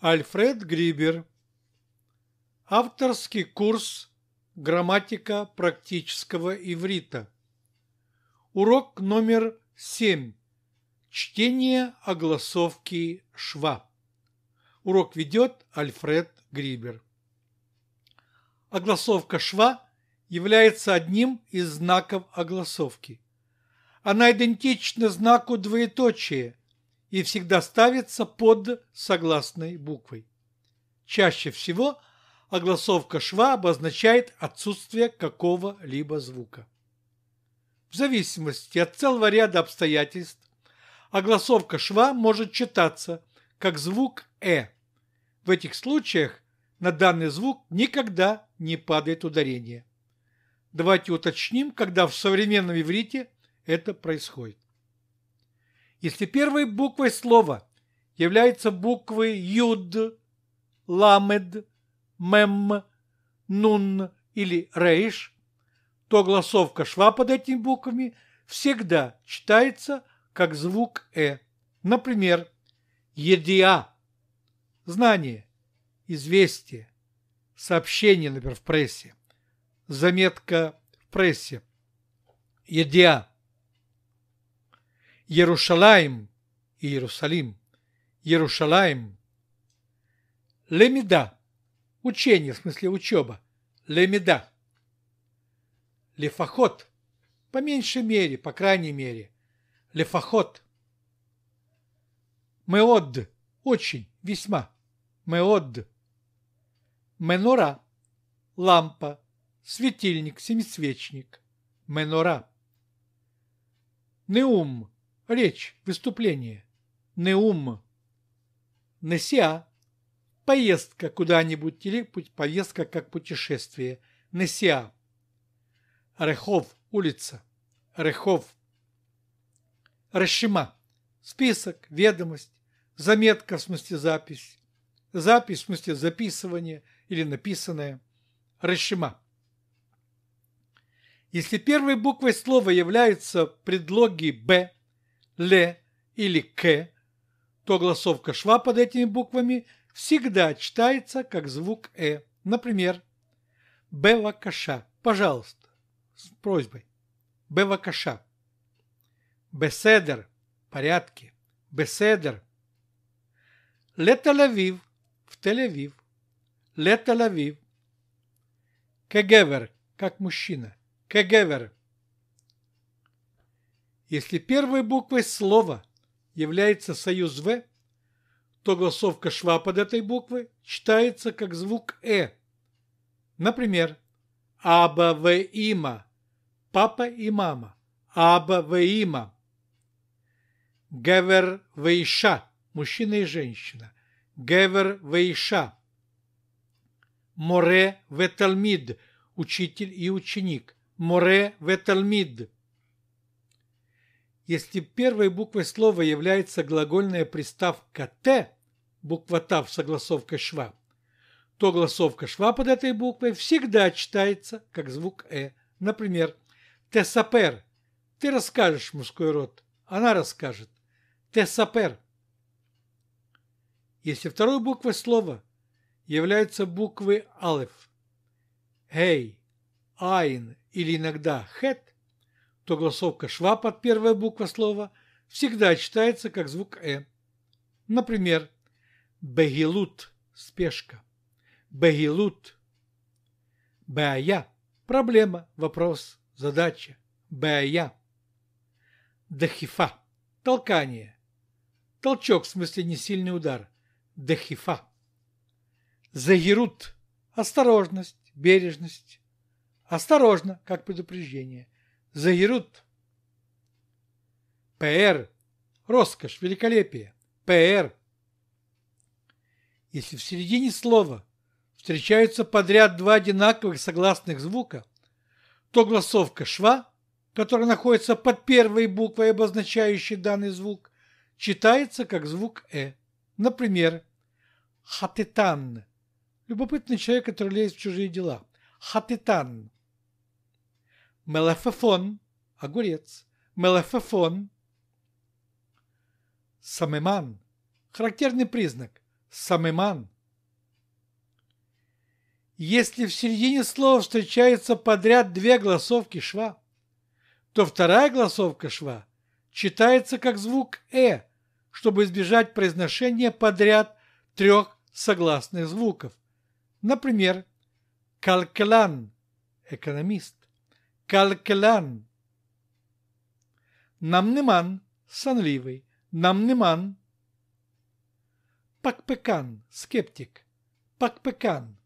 Альфред Грибер. Авторский курс «Грамматика практического иврита». Урок номер 7. Чтение огласовки шва. Урок ведет Альфред Грибер. Огласовка шва является одним из знаков огласовки. Она идентична знаку двоеточие, и всегда ставится под согласной буквой. Чаще всего огласовка шва обозначает отсутствие какого-либо звука. В зависимости от целого ряда обстоятельств огласовка шва может читаться как звук «э». В этих случаях на данный звук никогда не падает ударение. Давайте уточним, когда в современном иврите это происходит. Если первой буквой слова являются буквы Юд, Ламед, Мем, Нун или Рейш, то гласовка шва под этими буквами всегда читается как звук «э». Например, «едиа» – знание, известие, сообщение, например, в прессе, заметка в прессе, «едиа» Иерусалим, Иерусалим, Иерусалим. Лемеда. Учение, в смысле учеба. Лемеда. Лефахот. По меньшей мере, по крайней мере. Лефахот. Меод. Очень, весьма. Меод. Менора. Лампа. Светильник, семисвечник. Менора. Неум речь, выступление, неум, неся, поездка куда-нибудь или поездка как путешествие, неся, рехов, улица, рехов, расшима, список, ведомость, заметка в смысле запись, запись в смысле записывание или написанное, расшима. Если первой буквой слова являются предлоги «б», ле или к, то гласовка шва под этими буквами всегда читается как звук э. Например, бевакаша, пожалуйста, с просьбой. Бевакаша. Беседер, порядки. Беседер. Ле-Тель-Авив, в Тель-Авив. Ле-Тель-Авив. Кегевер, как мужчина. Кегевер. Если первой буквой слова является союз «в», то голосовка шва под этой буквы читается как звук «э». Например, «аба в има» – «папа и мама», «аба в има», «гевер в иша» – «мужчина и женщина», «гевер в иша», «море в талмид» – «учитель и ученик», «море в талмид» Если первой буквой слова является глагольная приставка «т», буква «та» в согласовке «шва», то гласовка «шва» под этой буквой всегда читается как звук «э». Например, «те сапер» – «ты расскажешь мужской род», «она расскажет», «те сапер». Если второй буквой слова являются буквы «алеф», «хей», «айн» или иногда «хет», то гласовка шва под первая буква слова всегда читается как звук «э». Например, «бегилут» – спешка, «бегилут» – бая проблема, вопрос, задача, бая «дехифа» – толкание, толчок в смысле несильный удар, «дехифа». Загерут – осторожность, бережность. Осторожно, как предупреждение – Заирут. ПР. Роскошь, великолепие. ПР. Если в середине слова встречаются подряд два одинаковых согласных звука, то гласовка «шва», которая находится под первой буквой, обозначающей данный звук, читается как звук «э». Например, «хатетан» – любопытный человек, который лезет в чужие дела. «Хатетан» Мелефефон. Огурец. Мелефефон. Самеман. Характерный признак. Самеман. Если в середине слова встречаются подряд две голосовки шва, то вторая голосовка шва читается как звук «э», чтобы избежать произношения подряд трех согласных звуков. Например, «калкелан» – экономист, Калкелян. Намниман, сонливый. Намниман. Пакпекан – скептик. Пакпекан.